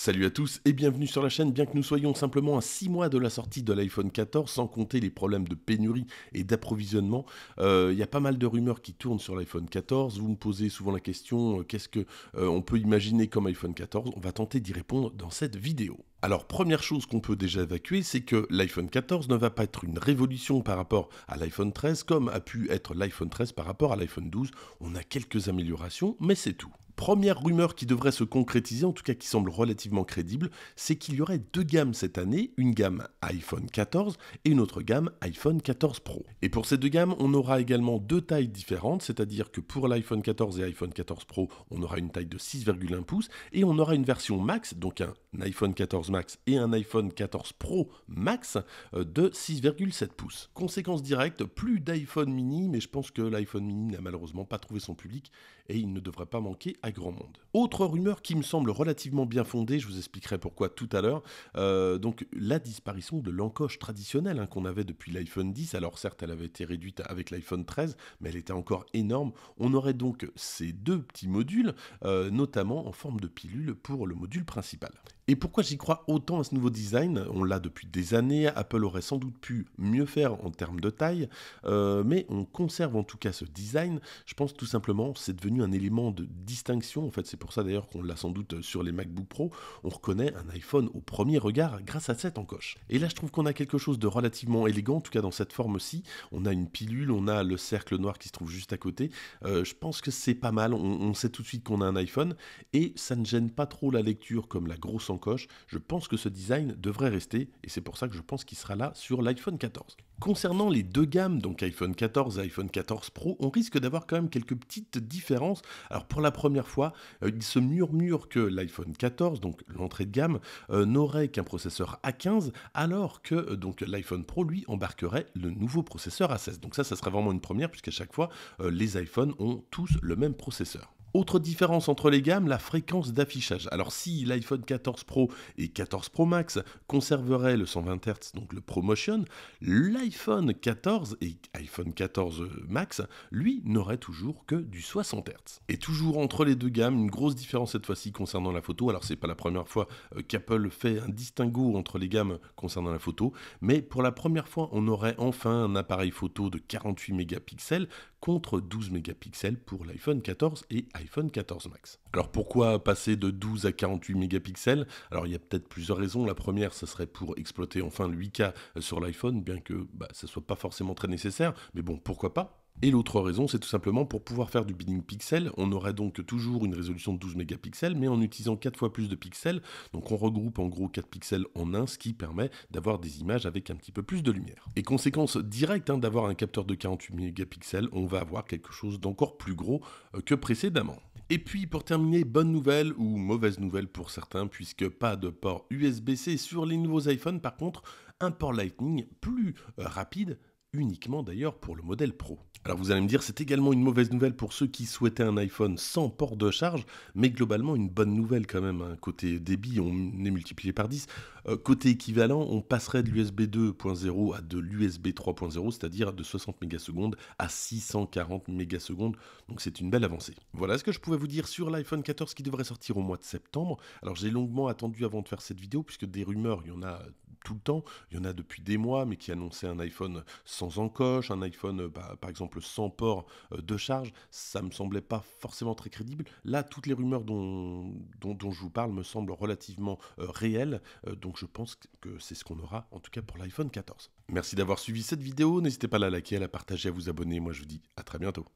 Salut à tous et bienvenue sur la chaîne, bien que nous soyons simplement à 6 mois de la sortie de l'iPhone 14, sans compter les problèmes de pénurie et d'approvisionnement, il euh, y a pas mal de rumeurs qui tournent sur l'iPhone 14, vous me posez souvent la question, euh, qu'est-ce que euh, on peut imaginer comme iPhone 14 On va tenter d'y répondre dans cette vidéo. Alors première chose qu'on peut déjà évacuer, c'est que l'iPhone 14 ne va pas être une révolution par rapport à l'iPhone 13, comme a pu être l'iPhone 13 par rapport à l'iPhone 12. On a quelques améliorations, mais c'est tout. Première rumeur qui devrait se concrétiser, en tout cas qui semble relativement crédible, c'est qu'il y aurait deux gammes cette année, une gamme iPhone 14 et une autre gamme iPhone 14 Pro. Et pour ces deux gammes, on aura également deux tailles différentes, c'est-à-dire que pour l'iPhone 14 et iPhone 14 Pro, on aura une taille de 6,1 pouces et on aura une version max, donc un iPhone 14 Max et un iPhone 14 Pro Max euh, de 6,7 pouces. Conséquence directe, plus d'iPhone mini, mais je pense que l'iPhone mini n'a malheureusement pas trouvé son public et il ne devrait pas manquer grand monde. Autre rumeur qui me semble relativement bien fondée, je vous expliquerai pourquoi tout à l'heure, euh, donc la disparition de l'encoche traditionnelle hein, qu'on avait depuis l'iPhone 10, alors certes elle avait été réduite avec l'iPhone 13, mais elle était encore énorme, on aurait donc ces deux petits modules, euh, notamment en forme de pilule pour le module principal. Et pourquoi j'y crois autant à ce nouveau design On l'a depuis des années, Apple aurait sans doute pu mieux faire en termes de taille, euh, mais on conserve en tout cas ce design. Je pense tout simplement c'est devenu un élément de distinction, en fait c'est pour ça d'ailleurs qu'on l'a sans doute sur les MacBook Pro, on reconnaît un iPhone au premier regard grâce à cette encoche. Et là je trouve qu'on a quelque chose de relativement élégant, en tout cas dans cette forme-ci, on a une pilule, on a le cercle noir qui se trouve juste à côté, euh, je pense que c'est pas mal, on, on sait tout de suite qu'on a un iPhone, et ça ne gêne pas trop la lecture comme la grosse encoche coche Je pense que ce design devrait rester et c'est pour ça que je pense qu'il sera là sur l'iPhone 14. Concernant les deux gammes, donc iPhone 14 et iPhone 14 Pro, on risque d'avoir quand même quelques petites différences. Alors pour la première fois, euh, il se murmure que l'iPhone 14, donc l'entrée de gamme, euh, n'aurait qu'un processeur A15 alors que euh, donc l'iPhone Pro lui embarquerait le nouveau processeur A16. Donc ça ça sera vraiment une première puisqu'à chaque fois les iPhones ont tous le même processeur. Autre différence entre les gammes, la fréquence d'affichage. Alors si l'iPhone 14 Pro et 14 Pro Max conserveraient le 120 Hz, donc le ProMotion, l'iPhone 14 et iPhone 14 Max, lui, n'aurait toujours que du 60 Hz. Et toujours entre les deux gammes, une grosse différence cette fois-ci concernant la photo. Alors c'est pas la première fois euh, qu'Apple fait un distinguo entre les gammes concernant la photo, mais pour la première fois, on aurait enfin un appareil photo de 48 mégapixels contre 12 mégapixels pour l'iPhone 14 et iPhone 14 Max. Alors pourquoi passer de 12 à 48 mégapixels Alors il y a peut-être plusieurs raisons. La première, ce serait pour exploiter enfin le 8K sur l'iPhone, bien que ce bah, ne soit pas forcément très nécessaire, mais bon, pourquoi pas et l'autre raison, c'est tout simplement pour pouvoir faire du binning pixel, on aurait donc toujours une résolution de 12 mégapixels, mais en utilisant 4 fois plus de pixels, donc on regroupe en gros 4 pixels en un, ce qui permet d'avoir des images avec un petit peu plus de lumière. Et conséquence directe hein, d'avoir un capteur de 48 mégapixels, on va avoir quelque chose d'encore plus gros euh, que précédemment. Et puis pour terminer, bonne nouvelle ou mauvaise nouvelle pour certains, puisque pas de port USB-C sur les nouveaux iPhones, par contre, un port Lightning plus euh, rapide uniquement d'ailleurs pour le modèle Pro. Alors vous allez me dire, c'est également une mauvaise nouvelle pour ceux qui souhaitaient un iPhone sans port de charge, mais globalement une bonne nouvelle quand même. Hein. Côté débit, on est multiplié par 10. Euh, côté équivalent, on passerait de l'USB 2.0 à de l'USB 3.0, c'est-à-dire de 60 mégasecondes à 640 mégasecondes. Donc c'est une belle avancée. Voilà ce que je pouvais vous dire sur l'iPhone 14 qui devrait sortir au mois de septembre. Alors j'ai longuement attendu avant de faire cette vidéo, puisque des rumeurs, il y en a tout le temps, il y en a depuis des mois, mais qui annonçaient un iPhone sans encoche, un iPhone euh, bah, par exemple sans port euh, de charge, ça me semblait pas forcément très crédible. Là, toutes les rumeurs dont, dont, dont je vous parle me semblent relativement euh, réelles, donc je pense que c'est ce qu'on aura en tout cas pour l'iPhone 14. Merci d'avoir suivi cette vidéo, n'hésitez pas à la liker, à la partager, à vous abonner, moi je vous dis à très bientôt.